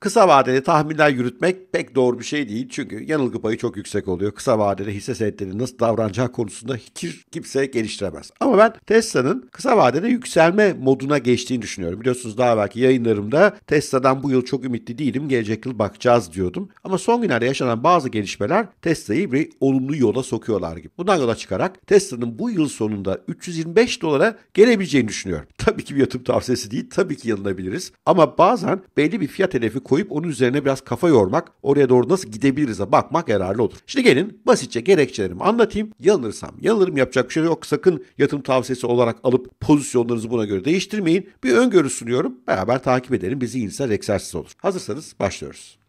Kısa vadeli tahminler yürütmek pek doğru bir şey değil. Çünkü yanılgı payı çok yüksek oluyor. Kısa vadede hisse senetlerinin nasıl davranacağı konusunda hiç kimse geliştiremez. Ama ben Tesla'nın kısa vadede yükselme moduna geçtiğini düşünüyorum. Biliyorsunuz daha belki yayınlarımda Tesla'dan bu yıl çok ümitli değilim. Gelecek yıl bakacağız diyordum. Ama son günlerde yaşanan bazı gelişmeler Tesla'yı bir olumlu yola sokuyorlar gibi. Bundan yola çıkarak Tesla'nın bu yıl sonunda 325 dolara gelebileceğini düşünüyorum. Tabii ki bir yatırım tavsiyesi değil. Tabii ki yanılabiliriz. Ama bazen belli bir fiyat hedefi koyup onun üzerine biraz kafa yormak, oraya doğru nasıl gidebilirize bakmak yararlı olur. Şimdi gelin basitçe gerekçelerimi anlatayım. Yanılırsam yanılırım yapacak bir şey yok. Sakın yatırım tavsiyesi olarak alıp pozisyonlarınızı buna göre değiştirmeyin. Bir öngörü sunuyorum. Beraber takip edelim. Bizi insan egzersiz olur. Hazırsanız başlıyoruz.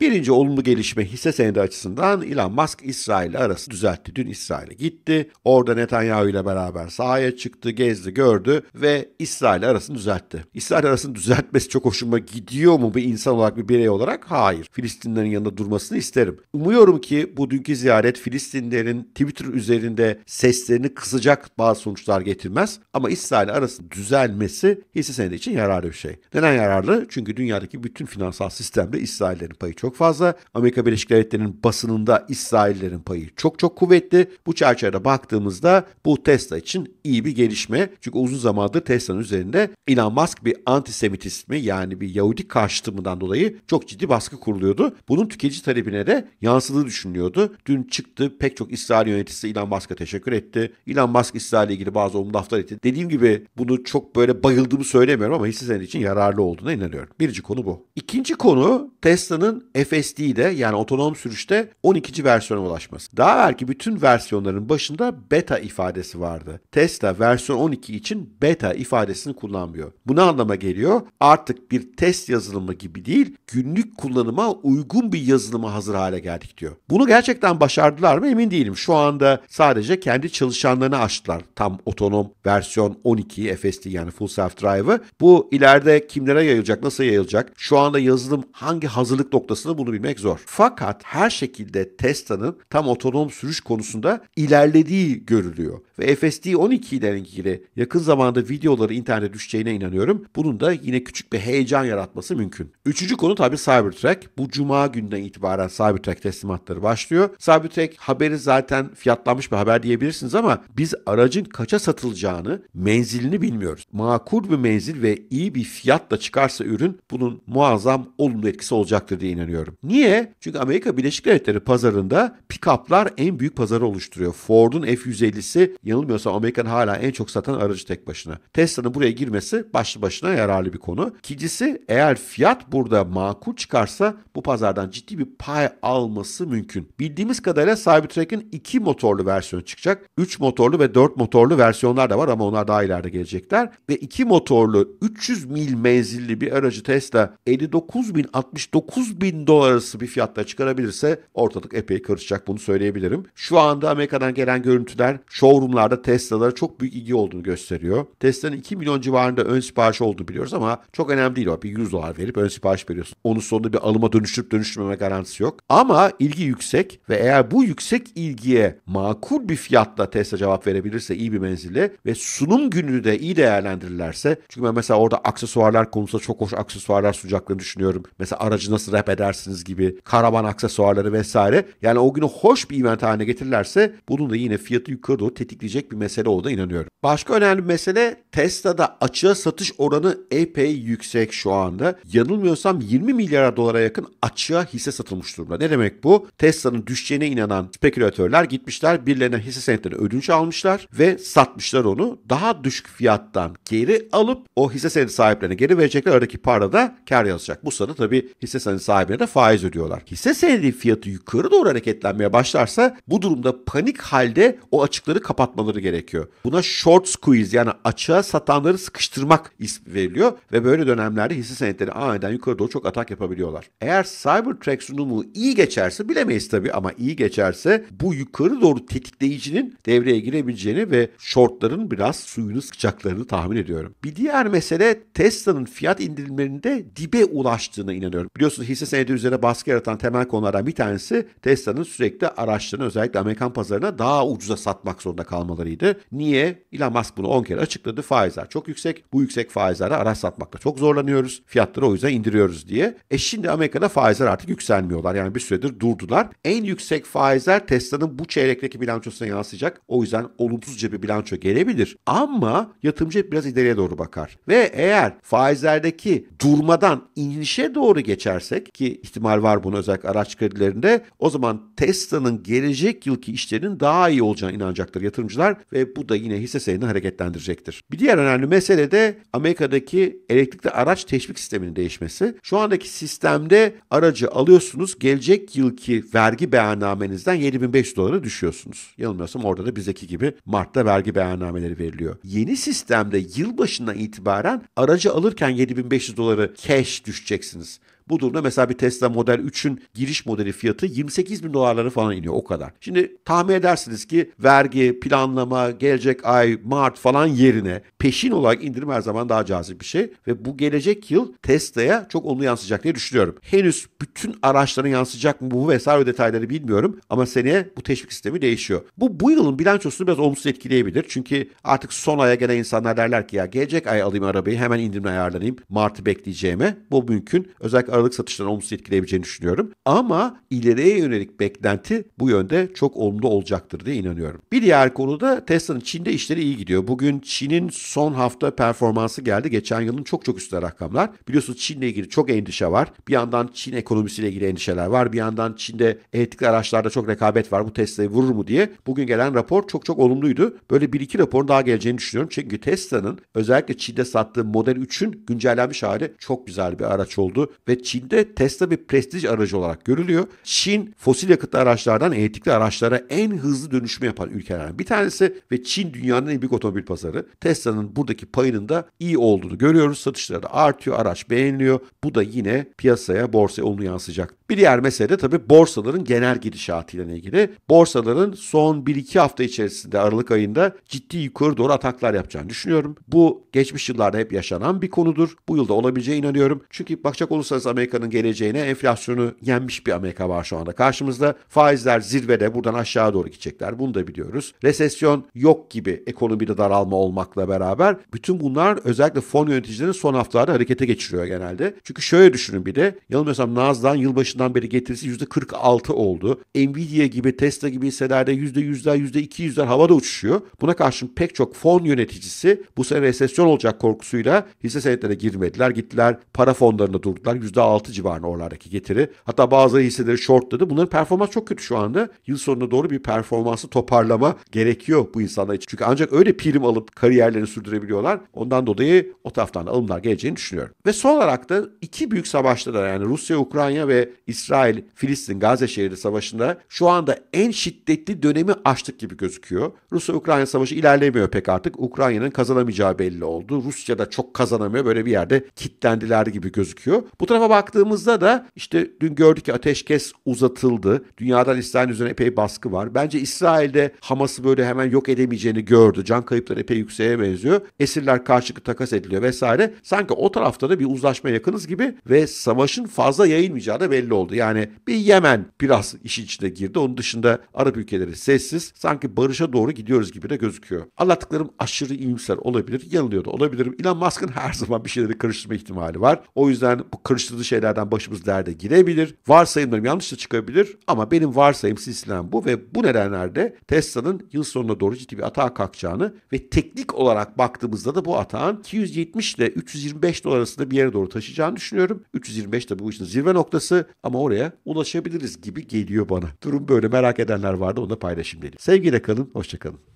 Birinci olumlu gelişme hisse senedi açısından Elon Musk İsrail'le arası düzeltti. Dün İsrail'e gitti. Orada Netanyahu ile beraber sahaya çıktı, gezdi, gördü ve İsrail arasını düzeltti. İsrail arasını düzeltmesi çok hoşuma gidiyor mu bir insan olarak bir birey olarak? Hayır. Filistinlerin yanında durmasını isterim. Umuyorum ki bu dünkü ziyaret Filistinlerin Twitter üzerinde seslerini kısacak bazı sonuçlar getirmez ama İsrail arasının düzelmesi hisse senedi için yararlı bir şey. Neden yararlı? Çünkü dünyadaki bütün finansal sistemde İsraillerin payı çok çok fazla. Amerika Birleşik Devletleri'nin basınında İsraillerin payı çok çok kuvvetli. Bu çerçevede baktığımızda bu Tesla için iyi bir gelişme. Çünkü uzun zamandır Tesla'nın üzerinde Elon Musk bir antisemitizmi yani bir Yahudi karşıtımından dolayı çok ciddi baskı kuruluyordu. Bunun tüketici talebine de yansıdığı düşünülüyordu. Dün çıktı pek çok İsrail yöneticisi Elon Musk'a teşekkür etti. Elon Musk İsrail'le ilgili bazı olumlu laflar etti. Dediğim gibi bunu çok böyle bayıldığımı söylemiyorum ama hisse senedi için yararlı olduğuna inanıyorum. Birinci konu bu. İkinci konu Tesla'nın FSD'de yani otonom sürüşte 12. versiyona ulaşması. Daha belki bütün versiyonların başında beta ifadesi vardı. Tesla versiyon 12 için beta ifadesini kullanmıyor. Bu ne anlama geliyor? Artık bir test yazılımı gibi değil, günlük kullanıma uygun bir yazılıma hazır hale geldik diyor. Bunu gerçekten başardılar mı emin değilim. Şu anda sadece kendi çalışanlarını açtılar. Tam otonom versiyon 12 FSD yani Full Self Drive'ı. Bu ileride kimlere yayılacak, nasıl yayılacak? Şu anda yazılım hangi hazırlık noktası Sonrasında bunu zor. Fakat her şekilde Tesla'nın tam otonom sürüş konusunda ilerlediği görülüyor. Ve FSD 12 ile ilgili yakın zamanda videoları internete düşeceğine inanıyorum. Bunun da yine küçük bir heyecan yaratması mümkün. Üçüncü konu tabii Cybertruck. Bu cuma günden itibaren Cybertruck teslimatları başlıyor. Cybertruck haberi zaten fiyatlanmış bir haber diyebilirsiniz ama biz aracın kaça satılacağını, menzilini bilmiyoruz. Makul bir menzil ve iyi bir fiyatla çıkarsa ürün bunun muazzam olumlu etkisi olacaktır diye inanıyorum görmüyorum. Niye? Çünkü Amerika Birleşik Devletleri pazarında pick-up'lar en büyük pazarı oluşturuyor. Ford'un F-150'si yanılmıyorsam Amerika'nın hala en çok satan aracı tek başına. Tesla'nın buraya girmesi başlı başına yararlı bir konu. İkincisi eğer fiyat burada makul çıkarsa bu pazardan ciddi bir pay alması mümkün. Bildiğimiz kadarıyla Cybertruck'ın iki motorlu versiyonu çıkacak. Üç motorlu ve dört motorlu versiyonlar da var ama onlar daha ileride gelecekler. Ve iki motorlu 300 mil menzilli bir aracı Tesla 59 bin 69 bin bin dolar arası bir fiyatla çıkarabilirse ortalık epey karışacak bunu söyleyebilirim. Şu anda Amerika'dan gelen görüntüler showroomlarda Tesla'lara çok büyük ilgi olduğunu gösteriyor. Tesla'nın 2 milyon civarında ön sipariş olduğunu biliyoruz ama çok önemli değil o. Bir 100 dolar verip ön sipariş veriyorsun. Onun sonunda bir alıma dönüştürüp dönüştürmeme garantisi yok. Ama ilgi yüksek ve eğer bu yüksek ilgiye makul bir fiyatla Tesla cevap verebilirse iyi bir menzille ve sunum gününü de iyi değerlendirirlerse çünkü ben mesela orada aksesuarlar konusunda çok hoş aksesuarlar sunacaklarını düşünüyorum. Mesela aracı nasıl rap eder edersiniz gibi karavan aksesuarları vesaire. Yani o günü hoş bir event haline getirirlerse bunun da yine fiyatı yukarı doğru tetikleyecek bir mesele olduğuna inanıyorum. Başka önemli bir mesele Tesla'da açığa satış oranı epey yüksek şu anda. Yanılmıyorsam 20 milyar dolara yakın açığa hisse satılmış durumda. Ne demek bu? Tesla'nın düşeceğine inanan spekülatörler gitmişler birilerine hisse senetlerini ödünç almışlar ve satmışlar onu. Daha düşük fiyattan geri alıp o hisse senedi sahiplerine geri verecekler. Aradaki para da kar yazacak. Bu sırada tabii hisse senedi sahibine de da faiz ödüyorlar. Hisse senedi fiyatı yukarı doğru hareketlenmeye başlarsa bu durumda panik halde o açıkları kapatmaları gerekiyor. Buna short squeeze yani açığa satanları sıkıştırmak ismi veriliyor ve böyle dönemlerde hisse senetleri aniden yukarı doğru çok atak yapabiliyorlar. Eğer Cybertrak sunumu iyi geçerse bilemeyiz tabii ama iyi geçerse bu yukarı doğru tetikleyicinin devreye girebileceğini ve shortların biraz suyunu sıkacaklarını tahmin ediyorum. Bir diğer mesele Tesla'nın fiyat indirimlerinde dibe ulaştığına inanıyorum. Biliyorsunuz hisse senedi üzerine baskı yaratan temel konulardan bir tanesi Tesla'nın sürekli araçlarını özellikle Amerikan pazarına daha ucuza satmak zorunda kalmalarıydı. Niye? Elon Musk bunu 10 kere açıkladı. Faizler çok yüksek. Bu yüksek faizlerle araç satmakta çok zorlanıyoruz. Fiyatları o yüzden indiriyoruz diye. E şimdi Amerika'da faizler artık yükselmiyorlar. Yani bir süredir durdular. En yüksek faizler Tesla'nın bu çeyrekteki bilançosuna yansıyacak. O yüzden olumsuzca bir bilanço gelebilir. Ama yatırımcı hep biraz ileriye doğru bakar. Ve eğer faizlerdeki durmadan inişe doğru geçersek ki ki ihtimal var bunu özellikle araç kredilerinde o zaman Tesla'nın gelecek yılki işlerinin daha iyi olacağına inanacaktır yatırımcılar ve bu da yine hisse senedini hareketlendirecektir. Bir diğer önemli mesele de Amerika'daki elektrikli araç teşvik sisteminin değişmesi. Şu andaki sistemde aracı alıyorsunuz gelecek yılki vergi beyannamenizden 7500 dolara düşüyorsunuz. Yanılmıyorsam orada da bizdeki gibi Mart'ta vergi beyannameleri veriliyor. Yeni sistemde yılbaşından itibaren aracı alırken 7500 doları cash düşeceksiniz. Bu durumda mesela bir Tesla Model 3'ün giriş modeli fiyatı 28 bin dolarları falan iniyor o kadar. Şimdi tahmin edersiniz ki vergi, planlama, gelecek ay, mart falan yerine peşin olarak indirim her zaman daha cazip bir şey. Ve bu gelecek yıl Tesla'ya çok olumlu yansıyacak diye düşünüyorum. Henüz bütün araçlara yansıyacak mı bu vesaire detayları bilmiyorum. Ama seneye bu teşvik sistemi değişiyor. Bu bu yılın bilançosunu biraz olumsuz etkileyebilir. Çünkü artık son aya gelen insanlar derler ki ya gelecek ay alayım arabayı hemen indirimle ayarlanayım. Mart'ı bekleyeceğime. Bu mümkün. Özellikle aralık satışlarını olumsuz etkileyebileceğini düşünüyorum. Ama ileriye yönelik beklenti bu yönde çok olumlu olacaktır diye inanıyorum. Bir diğer konu da Tesla'nın Çin'de işleri iyi gidiyor. Bugün Çin'in son hafta performansı geldi. Geçen yılın çok çok üstü rakamlar. Biliyorsunuz Çin'le ilgili çok endişe var. Bir yandan Çin ekonomisiyle ilgili endişeler var. Bir yandan Çin'de elektrikli araçlarda çok rekabet var. Bu Tesla'yı vurur mu diye. Bugün gelen rapor çok çok olumluydu. Böyle bir iki rapor daha geleceğini düşünüyorum. Çünkü Tesla'nın özellikle Çin'de sattığı Model 3'ün güncellenmiş hali çok güzel bir araç oldu ve Çin'de Tesla bir prestij aracı olarak görülüyor. Çin fosil yakıtlı araçlardan elektrikli araçlara en hızlı dönüşme yapan ülkelerden bir tanesi ve Çin dünyanın en büyük otomobil pazarı. Tesla'nın buradaki payının da iyi olduğunu görüyoruz. Satışları da artıyor, araç beğeniliyor. Bu da yine piyasaya, borsaya onu yansıyacak. Bir diğer mesele de tabii borsaların genel gidişatıyla ilgili. Borsaların son 1-2 hafta içerisinde Aralık ayında ciddi yukarı doğru ataklar yapacağını düşünüyorum. Bu geçmiş yıllarda hep yaşanan bir konudur. Bu yılda olabileceğine inanıyorum. Çünkü bakacak olursanız Amerika'nın geleceğine enflasyonu yenmiş bir Amerika var şu anda karşımızda. Faizler zirvede buradan aşağı doğru gidecekler. Bunu da biliyoruz. Resesyon yok gibi ekonomide daralma olmakla beraber bütün bunlar özellikle fon yöneticilerin son haftalarda harekete geçiriyor genelde. Çünkü şöyle düşünün bir de yanılmıyorsam Nasdaq'ın yılbaşından beri getirisi %46 oldu. Nvidia gibi Tesla gibi hisselerde %100'ler %200'ler havada uçuşuyor. Buna karşın pek çok fon yöneticisi bu sene resesyon olacak korkusuyla hisse senetlerine girmediler. Gittiler para fonlarında durdular. %6 civarında oralardaki getiri. Hatta bazı hisseleri shortladı. Bunların performans çok kötü şu anda. Yıl sonuna doğru bir performansı toparlama gerekiyor bu insanlar için. Çünkü ancak öyle prim alıp kariyerlerini sürdürebiliyorlar. Ondan dolayı o taraftan alımlar geleceğini düşünüyorum. Ve son olarak da iki büyük savaşta da yani Rusya, Ukrayna ve İsrail, Filistin, Gazze şehri savaşında şu anda en şiddetli dönemi açtık gibi gözüküyor. Rusya-Ukrayna savaşı ilerlemiyor pek artık. Ukrayna'nın kazanamayacağı belli oldu. Rusya da çok kazanamıyor. Böyle bir yerde kitlendiler gibi gözüküyor. Bu tarafa baktığımızda da işte dün gördük ki ateşkes uzatıldı. Dünyadan İsrail üzerine epey baskı var. Bence İsrail'de Hamas'ı böyle hemen yok edemeyeceğini gördü. Can kayıpları epey yükseğe benziyor. Esirler karşılıklı takas ediliyor vesaire. Sanki o tarafta da bir uzlaşma yakınız gibi ve savaşın fazla yayılmayacağı da belli oldu. Yani bir Yemen biraz işin içine girdi. Onun dışında Arap ülkeleri sessiz. Sanki barışa doğru gidiyoruz gibi de gözüküyor. Anlattıklarım aşırı iyimser olabilir. Yanılıyor da olabilirim. Elon Musk'ın her zaman bir şeyleri karıştırma ihtimali var. O yüzden bu karıştırıcı hızlı şeylerden başımız derde girebilir. Varsayımlarım yanlış da çıkabilir ama benim varsayım silsilem bu ve bu nedenlerde Tesla'nın yıl sonuna doğru ciddi bir atağa kalkacağını ve teknik olarak baktığımızda da bu atağın 270 ile 325 dolar arasında bir yere doğru taşıyacağını düşünüyorum. 325 de bu işin zirve noktası ama oraya ulaşabiliriz gibi geliyor bana. Durum böyle merak edenler vardı onu da paylaşayım dedim. Sevgiyle kalın, hoşçakalın.